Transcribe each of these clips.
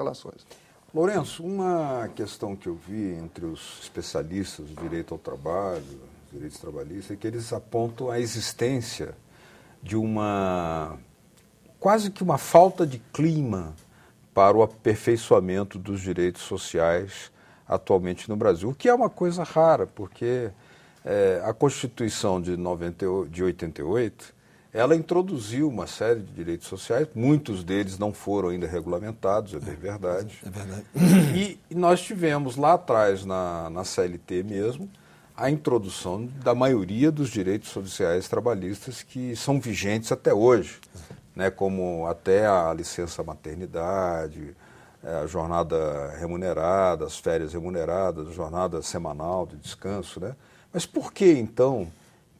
relações. Lourenço, uma questão que eu vi entre os especialistas do direito ao trabalho, direitos trabalhistas, é que eles apontam a existência de uma quase que uma falta de clima para o aperfeiçoamento dos direitos sociais atualmente no Brasil, o que é uma coisa rara, porque é, a Constituição de, 90, de 88 ela introduziu uma série de direitos sociais, muitos deles não foram ainda regulamentados, é bem é, verdade. É verdade. E nós tivemos lá atrás, na, na CLT mesmo, a introdução da maioria dos direitos sociais trabalhistas que são vigentes até hoje, né, como até a licença maternidade, é, a jornada remunerada, as férias remuneradas, a jornada semanal de descanso. Né? Mas por que então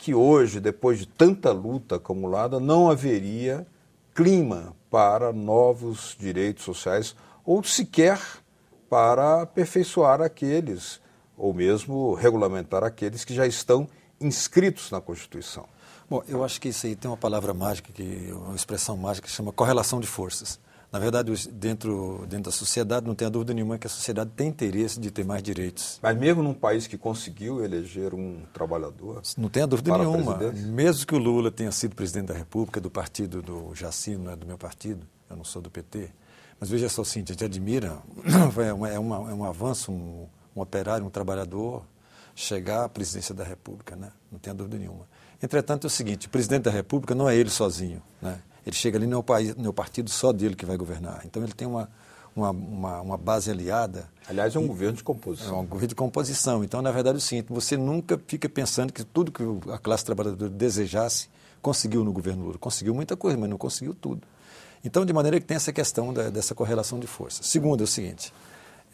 que hoje, depois de tanta luta acumulada, não haveria clima para novos direitos sociais ou sequer para aperfeiçoar aqueles ou mesmo regulamentar aqueles que já estão inscritos na Constituição. Bom, eu acho que isso aí tem uma palavra mágica, que uma expressão mágica que chama correlação de forças. Na verdade, dentro, dentro da sociedade, não a dúvida nenhuma que a sociedade tem interesse de ter mais direitos. Mas mesmo num país que conseguiu eleger um trabalhador. Não a dúvida nenhuma. Mesmo que o Lula tenha sido presidente da República, do partido do Jacino, não é do meu partido, eu não sou do PT. Mas veja só, Cíntia, te admira, é, uma, é, uma, é um avanço, um, um operário, um trabalhador chegar à presidência da República, né? não a dúvida nenhuma. Entretanto, é o seguinte: o presidente da República não é ele sozinho. Né? Ele chega ali, é não é o partido só dele que vai governar. Então ele tem uma, uma, uma, uma base aliada. Aliás, é um e, governo de composição. É um governo de composição. Então, na verdade, é o seguinte: você nunca fica pensando que tudo que a classe trabalhadora desejasse conseguiu no governo Lula. Conseguiu muita coisa, mas não conseguiu tudo. Então, de maneira que tem essa questão da, dessa correlação de forças. Segundo, é o seguinte.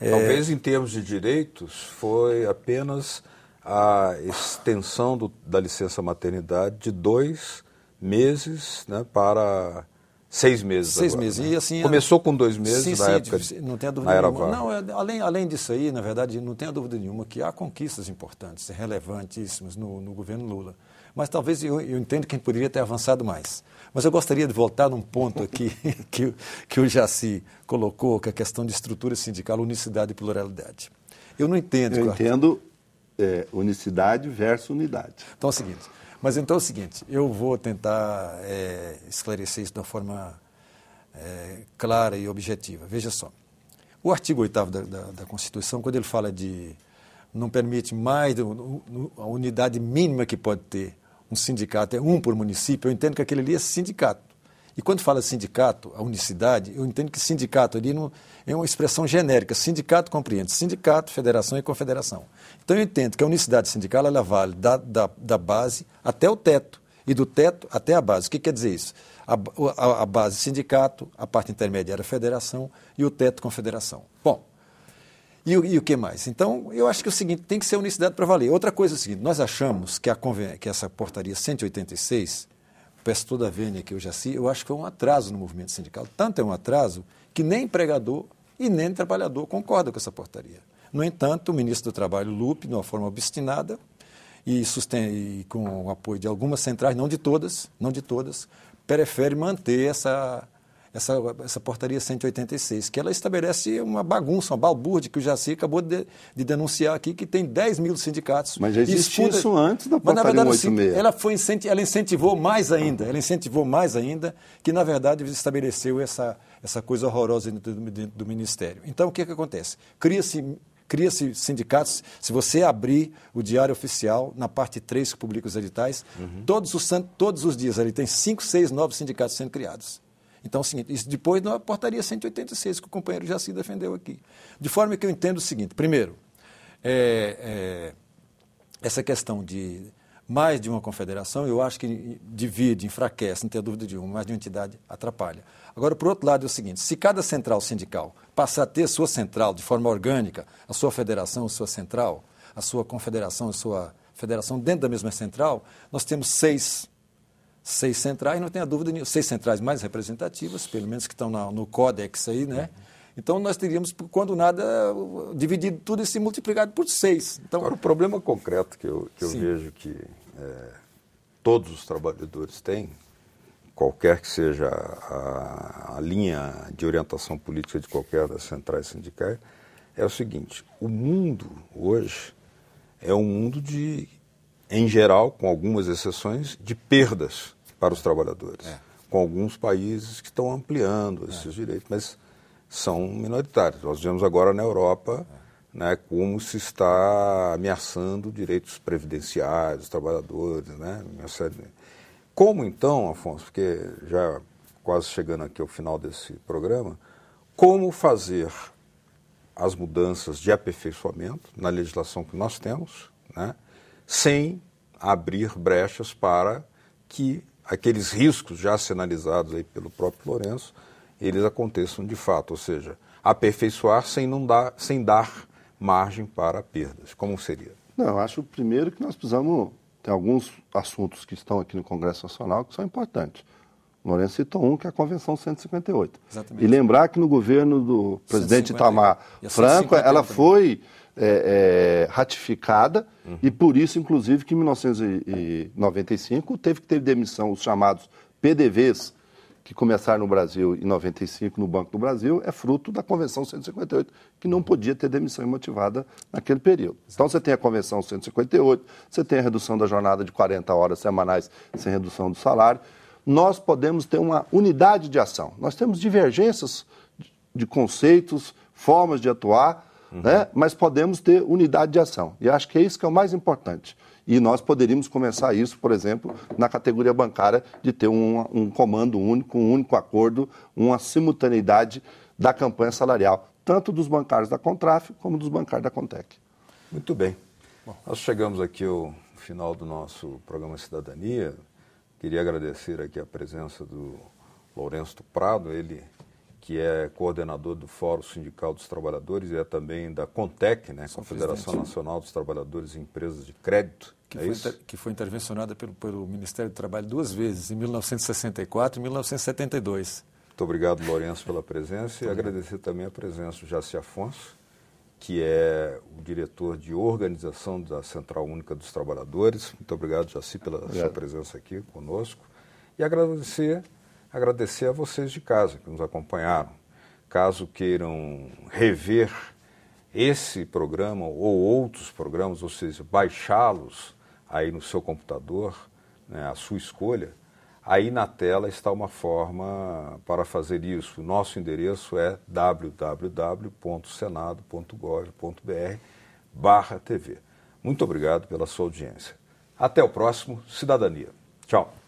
É Talvez é... em termos de direitos, foi apenas a extensão do, da licença maternidade de dois meses né, para seis meses. Seis agora, meses. Né? E, assim, Começou com dois meses sim, na sim, é época. não tem dúvida nenhuma. Não, é, além, além disso aí, na verdade, não tenha dúvida nenhuma que há conquistas importantes, relevantíssimas no, no governo Lula. Mas talvez eu, eu entendo que a gente poderia ter avançado mais. Mas eu gostaria de voltar num ponto aqui que, que o Jaci colocou, que é a questão de estrutura sindical, unicidade e pluralidade. Eu não entendo. Eu entendo é, unicidade versus unidade. Então é o seguinte: mas então é o seguinte, eu vou tentar é, esclarecer isso de uma forma é, clara e objetiva. Veja só, o artigo 8 da, da, da, Constituição, quando ele fala de não permite mais a unidade mínima que pode ter um sindicato, é um por município, eu entendo que aquele ali é sindicato. E quando fala sindicato, a unicidade, eu entendo que sindicato ali não, é uma expressão genérica. Sindicato compreende sindicato, federação e confederação. Então eu entendo que a unicidade sindical ela vale da, da, da base até o teto e do teto até a base. O que quer dizer isso? A, a, a base sindicato, a parte intermediária federação e o teto confederação. Bom, e, e, o que mais? Então, eu acho que é o seguinte, tem que ser unicidade para valer. Outra coisa é o seguinte, nós achamos que, a, que essa portaria 186 peço toda a vênia que eu já sei, eu acho que foi um atraso no movimento sindical. Tanto é um atraso que nem empregador e nem trabalhador concordam com essa portaria. No entanto, o ministro do Trabalho, Lupe, de uma forma obstinada e, e com o apoio de algumas centrais, não de todas, não de todas, prefere manter essa, essa, essa portaria 186, que ela estabelece uma bagunça, uma balbúrdia que o Jaci acabou de, de denunciar aqui, que tem 10 mil sindicatos. Mas já existia isso antes da portaria Mas, na verdade, 186. Assim, ela, foi incenti... ela incentivou mais ainda, ela incentivou mais ainda, que na verdade estabeleceu essa, essa coisa horrorosa dentro do, dentro do Ministério. Então, o que, é que acontece? Cria-se cria-se sindicatos. Se você abrir o Diário Oficial, na parte 3 que publica os editais, uhum. todos, os, todos os dias ali tem 5, 6, 9 sindicatos sendo criados. Então, assim, isso depois não portaria 186, que o companheiro já se defendeu aqui. De forma que eu entendo o seguinte: primeiro, é, é, essa questão de mais de uma confederação, eu acho que divide, enfraquece, não tenho dúvida de uma, mais de uma entidade atrapalha. Agora, por outro lado, é o seguinte: se cada central sindical passar a ter sua central de forma orgânica, a sua federação, a sua central, a sua confederação, a sua federação dentro da mesma central, nós temos seis seis centrais, não tenha dúvida nenhuma, seis centrais mais representativas, pelo menos que estão na, no códex aí, né? É. Então nós teríamos, quando nada, dividido tudo e se multiplicado por seis. Então, Agora, o problema concreto que eu, que eu vejo que é, todos os trabalhadores têm, qualquer que seja a, a linha de orientação política de qualquer das centrais sindicais, é o seguinte: o mundo hoje é um mundo de, em geral, com algumas exceções, de perdas para os trabalhadores. É. Com alguns países que estão ampliando é. esses direitos, mas são minoritários. Nós vemos agora na Europa é. né, como se está ameaçando direitos previdenciários dos trabalhadores. Né? Como então, Afonso, porque já quase chegando aqui ao final desse programa, como fazer as mudanças de aperfeiçoamento na legislação que nós temos, né, sem abrir brechas para que aqueles riscos já sinalizados aí pelo próprio Lourenço, eles aconteçam de fato, ou seja, aperfeiçoar sem, não dar, sem dar margem para perdas. Como seria? Não, eu acho primeiro que nós precisamos tem alguns assuntos que estão aqui no Congresso Nacional que são importantes. O Lourenço citou um, que é a Convenção 158. Exatamente. E lembrar que no governo do presidente 150, Itamar Franco, ela foi é, é, ratificada uhum. e por isso, inclusive, que em 1995 teve que ter demissão os chamados PDVs, que começaram no Brasil em 95 no Banco do Brasil, é fruto da Convenção 158, que não podia ter demissão imotivada naquele período. Então você tem a Convenção 158, você tem a redução da jornada de 40 horas semanais sem redução do salário. Nós podemos ter uma unidade de ação. Nós temos divergências de conceitos, formas de atuar, uhum. né? mas podemos ter unidade de ação. E acho que é isso que é o mais importante. E nós poderíamos começar isso, por exemplo, na categoria bancária, de ter um, um comando único, um único acordo, uma simultaneidade da campanha salarial, tanto dos bancários da Contraf como dos bancários da Contec. Muito bem. Bom, nós chegamos aqui ao final do nosso programa Cidadania. Queria agradecer aqui a presença do Lourenço Prado, ele que é coordenador do Fórum Sindical dos Trabalhadores e é também da CONTEC, né, Confederação é Nacional dos Trabalhadores e Empresas de Crédito. Que, é foi, inter, que foi intervencionada pelo, pelo Ministério do Trabalho duas vezes, em 1964 e 1972. Muito obrigado, Lourenço, pela presença e agradecer também a presença do Jaci Afonso, que é o diretor de organização da Central Única dos Trabalhadores. Muito obrigado, Jaci, pela obrigado. sua presença aqui conosco. E agradecer Agradecer a vocês de casa que nos acompanharam. Caso queiram rever esse programa ou outros programas, ou seja, baixá-los aí no seu computador, né, a sua escolha, aí na tela está uma forma para fazer isso. O nosso endereço é www.senado.gov.br barra TV. Muito obrigado pela sua audiência. Até o próximo Cidadania. Tchau.